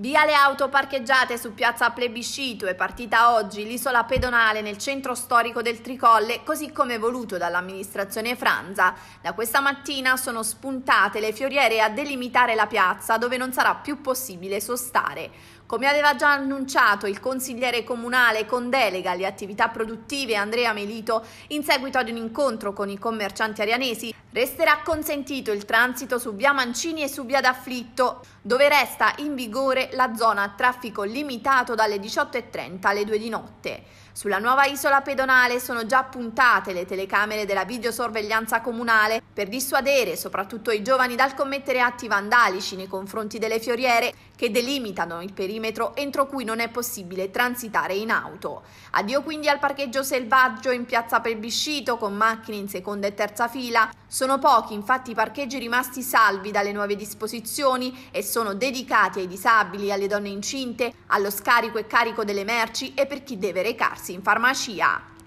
Via le auto parcheggiate su piazza Plebiscito è partita oggi l'isola pedonale nel centro storico del Tricolle, così come voluto dall'amministrazione Franza. Da questa mattina sono spuntate le fioriere a delimitare la piazza dove non sarà più possibile sostare. Come aveva già annunciato il consigliere comunale con delega alle attività produttive Andrea Melito in seguito ad un incontro con i commercianti arianesi, Resterà consentito il transito su via Mancini e su via d'Afflitto, dove resta in vigore la zona a traffico limitato dalle 18.30 alle 2 di notte. Sulla nuova isola pedonale sono già puntate le telecamere della videosorveglianza comunale per dissuadere soprattutto i giovani dal commettere atti vandalici nei confronti delle fioriere che delimitano il perimetro entro cui non è possibile transitare in auto. Addio quindi al parcheggio selvaggio in piazza Pelbiscito con macchine in seconda e terza fila sono pochi infatti i parcheggi rimasti salvi dalle nuove disposizioni e sono dedicati ai disabili, alle donne incinte, allo scarico e carico delle merci e per chi deve recarsi in farmacia.